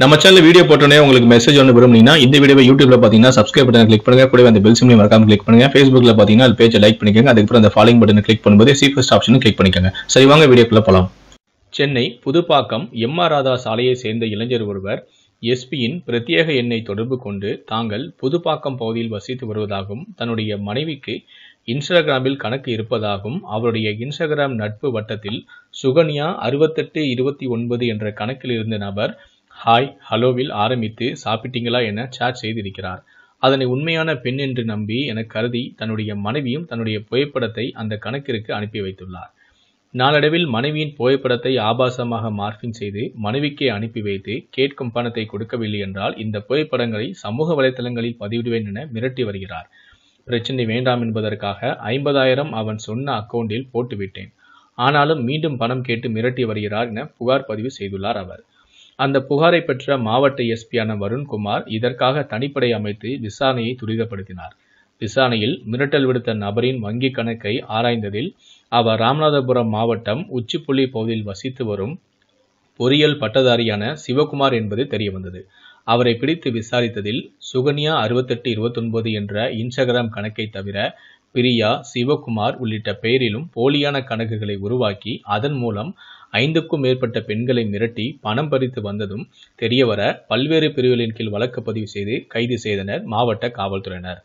நம்ம channel video போட்டோன்னே உங்களுக்கு மெசேஜ் ஒன்று விரும்புனீங்கன்னா இந்த வீடியோ யூடியூப்ல பார்த்தீங்கன்னா சப்ஸ்கிரைப் பட்டன் கிளிக் பண்ணுங்க கூட அந்த பெல் சிம்லையும் மறக்காம கிளிக் பண்ணுங்க ஃபேஸ்புக்ல பார்த்தீங்கன்னா அது பேஜை லைக் பண்ணிக்கோங்க அதுக்கப்புறம் அந்த ஃபாலோயிங் பட்டன் கிளிக் பண்ணும்போது சீஃபஸ்ட் ஆப்ஷனும் கிளிக் பண்ணிக்கோங்க சரி வாங்க வீடியோக்குள்ள போகலாம் சென்னை புதுப்பாக்கம் எம் ஆர் ராதா சாலையை சேர்ந்த இளைஞர் ஒருவர் எஸ்பியின் பிரத்யேக எண்ணை தொடர்பு கொண்டு தாங்கள் புதுப்பாக்கம் பகுதியில் வசித்து வருவதாகவும் தன்னுடைய மனைவிக்கு இன்ஸ்டாகிராமில் கணக்கு இருப்பதாகவும் அவருடைய இன்ஸ்டாகிராம் நட்பு வட்டத்தில் சுகன்யா அறுபத்தெட்டு இருபத்தி ஒன்பது என்ற கணக்கில் இருந்த நபர் ஹாய் ஹலோவில் ஆரம்பித்து சாப்பிட்டீங்களா என சேட் செய்திருக்கிறார் அதனை உண்மையான பெண் என்று நம்பி என கருதி தன்னுடைய மனைவியும் தன்னுடைய புகைப்படத்தை அந்த கணக்கிற்கு அனுப்பி வைத்துள்ளார் நாளடைவில் மனைவியின் புகைப்படத்தை ஆபாசமாக மார்பிங் செய்து மனைவிக்கே அனுப்பி வைத்து கேட்கும் பணத்தை கொடுக்கவில்லை என்றால் இந்த புகைப்படங்களை சமூக வலைதளங்களில் பதிவிடுவேன் என மிரட்டி வருகிறார் பிரச்சனை வேண்டாம் என்பதற்காக ஐம்பதாயிரம் அவன் சொன்ன அக்கவுண்டில் போட்டுவிட்டேன் ஆனாலும் மீண்டும் பணம் கேட்டு மிரட்டி வருகிறார் என புகார் பதிவு செய்துள்ளார் அவர் அந்த புகாரை பெற்ற மாவட்ட எஸ்பியான வருண்குமார் இதற்காக தனிப்படை அமைத்து விசாரணையை துரிதப்படுத்தினார் விசாரணையில் மிரட்டல் விடுத்த நபரின் வங்கி கணக்கை ஆராய்ந்ததில் அவர் ராமநாதபுரம் மாவட்டம் உச்சிப்புள்ளி பகுதியில் வசித்து வரும் பொறியியல் பட்டதாரியான சிவகுமார் என்பது தெரியவந்தது அவரை பிடித்து விசாரித்ததில் சுகன்யா அறுபத்தெட்டு இருபத்தொன்பது என்ற இன்ஸ்டாகிராம் கணக்கை தவிர பிரியா சிவகுமார் உள்ளிட்ட பெயரிலும் போலியான கணக்குகளை உருவாக்கி அதன் மூலம் ஐந்துக்கும் மேற்பட்ட பெண்களை மிரட்டி பணம் பறித்து வந்ததும் தெரியவர பல்வேறு பிரிவுகளின் கீழ் வழக்கு பதிவு செய்து கைது செய்தனர் மாவட்ட காவல்துறையினர்